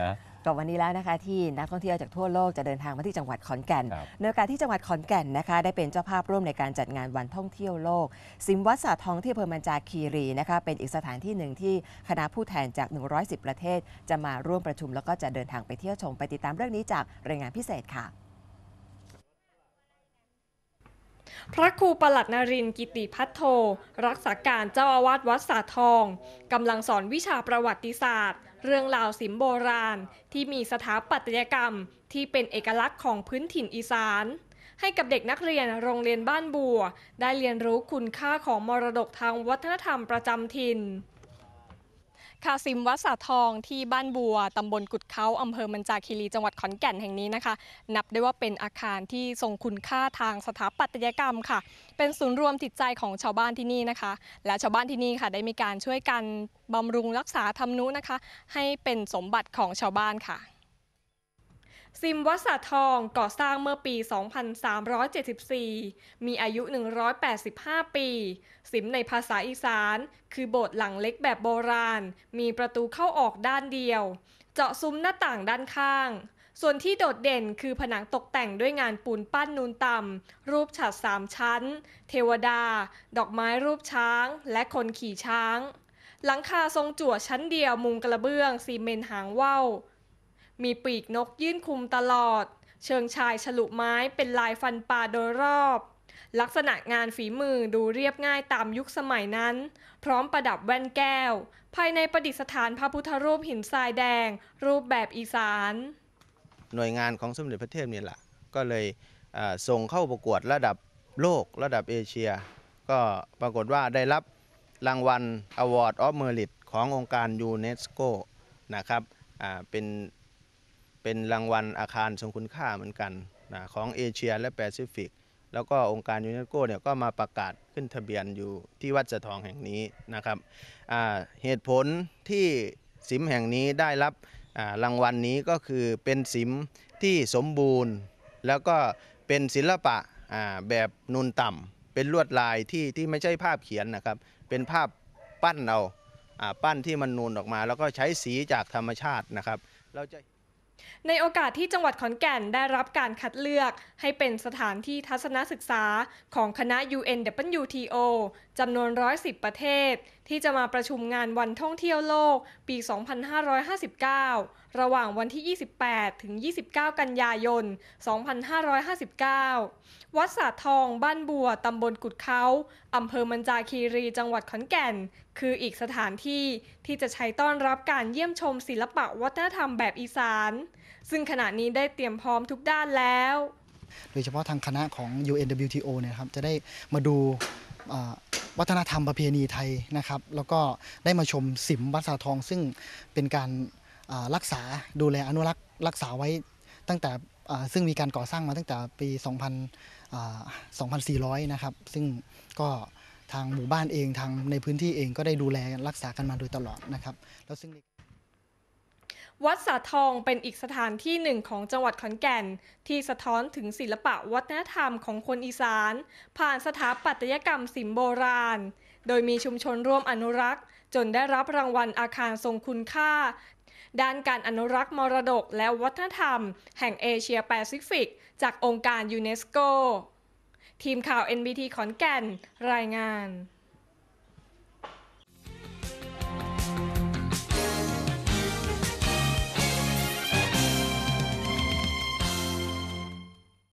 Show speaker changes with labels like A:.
A: นะกับวันนี้แล้วนะคะที่นักท่องเที่ยวจากทั่วโลกจะเดินทางมาที่จังหวัดขอนแก่นเนื่อกากที่จังหวัดขอนแก่นนะคะได้เป็นเจ้าภาพร่วมในการจัดงานวันท่องเที่ยวโลกสิมวัดสาทองที่อำเภอมันจาคีรีนะคะเป็นอีกสถานที่หนึ่งที่คณะผู้แทนจาก110 ประเทศจะมาร่วมประชุมแล้วก็จะเดินทางไปเที่ยวชม ไปติดตามเรื่องนี้จากรายงานพิเศษค่ะ พระครูประหลัดนรินกิติพัทโท รักษาการเจ้าอาวาสวัดสาทองกำลังสอนวิชาประวัติศาสตร์เรื่องราวสิมโบราณที่มีสถาปัตยกรรมที่เป็นเอกลักษณ์ของพื้นถิ่นอีสาน ให้กับเด็กนักเรียนโรงเรียนบ้านบัว ได้เรียนรู้คุณค่าของมรดกทางวัฒนธรรมประจำถิ่นคาซิมวัดสาทองที่บ้านบัว ตำบลกุดเขาอำเภอมันจาคีรีจังหวัดขอนแก่นแห่งนี้นะคะ นับได้ว่าเป็นอาคารที่ทรงคุณค่าทางสถาปัตยกรรมค่ะ เป็นศูนย์รวมจิตใจของชาวบ้านที่นี่นะคะ และชาวบ้านที่นี่ค่ะได้มีการช่วยกันบำรุงรักษาทำนุนะคะ ให้เป็นสมบัติของชาวบ้านค่ะซิมวัสสทองก่อสร้างเมื่อปี 2374 มีอายุ 185 ปี ซิมในภาษาอีสาน คือโบสถ์หลังเล็กแบบโบราณ มีประตูเข้าออกด้านเดียว เจาะซุ้มหน้าต่างด้านข้าง ส่วนที่โดดเด่นคือผนังตกแต่งด้วยงานปูนปั้นนูนต่ำ รูปฉัดสามชั้น เทวดา ดอกไม้รูปช้าง และคนขี่ช้าง หลังคาทรงจั่วชั้นเดียวมุงกระเบื้อง ซีเมนต์หางว่าวมีปีกนกยื่นคุมตลอด เชิงชายฉลุไม้เป็นลายฟันปลาโดยรอบ ลักษณะงานฝีมือดูเรียบง่ายตามยุคสมัยนั้น พร้อมประดับแว่นแก้ว ภายในประดิษฐานพระพุทธรูปหินทรายแดง รูปแบบอีสาน
B: หน่วยงานของสมเด็จพระเทพเนี่ยแหละก็เลยส่งเข้าประกวดระดับโลกระดับเอเชีย ก็ปรากฏว่าได้รับรางวัล Award of Merit ขององค์การยูเนสโกนะครับเป็นเป็นรางวัลอาคารทรงคุณค่าเหมือนกันนะของเอเชียและแปซิฟิกแล้วก็องค์การยูเนสโกเนี่ยก็มาประกาศขึ้นทะเบียนอยู่ที่วัดสะทองแห่งนี้นะครับเหตุผลที่สิมแห่งนี้ได้รับรางวัลนนี้ก็คือเป็นสิมที่สมบูรณ์ แล้วก็เป็นศิลปะแบบนูนต่ำเป็นลวดลายที่ที่ไม่ใช่ภาพเขียนนะครับเป็นภาพปั้นเอาปั้นที่มันนูนออกมา แล้วก็ใช้สีจากธรรมชาตินะครับ
A: เราจะในโอกาสที่จังหวัดขอนแก่นได้รับการคัดเลือกให้เป็นสถานที่ทัศนศึกษาของคณะ UNWTO จำนวน 110 ประเทศที่จะมาประชุมงานวันท่องเที่ยวโลกปี 2559ระหว่างวันที่ 28 ถึง 29 กันยายน 2559 วัดสาทอง บ้านบัว ตำบลกุดเขาอำเภอมันจาคีรีจังหวัดขอนแก่น คืออีกสถานที่ที่จะใช้ต้อนรับการเยี่ยมชมศิลปะวัฒนธรรมแบบอีสาน ซึ่งขณะนี้ได้เตรียมพร้อมทุกด้านแล้ว
C: โดยเฉพาะทางคณะของ UNWTO เนี่ยครับ จะได้มาดูวัฒนธรรมประเพณีไทยนะครับ แล้วก็ได้มาชมสิมวัดสาทอง ซึ่งเป็นการรักษา ดูแลอนุรักษ์ รักษาไว้ตั้งแต่ซึ่งมีการก่อสร้างมาตั้งแต่ปี2000 2400 นะครับ ซึ่งก็ทางหมู่บ้านเอง ทางในพื้นที่เอง ก็ได้ดูแลรักษากันมาโดยตลอดนะครับแล้วซึ่ง
A: วัดสาทองเป็นอีกสถานที่หนึ่งของจังหวัดขอนแก่นที่สะท้อนถึงศิลปะวัฒนธรรมของคนอีสาน ผ่านสถาปัตยกรรมสิมโบราณ โดยมีชุมชนร่วมอนุรักษ์ จนได้รับรางวัลอาคารทรงคุณค่าด้านการอนุรักษ์มรดกและวัฒนธรรม แห่งเอเชียแปซิฟิก จากองค์การยูเนสโก ทีมข่าว NBT ขอนแก่น รายงาน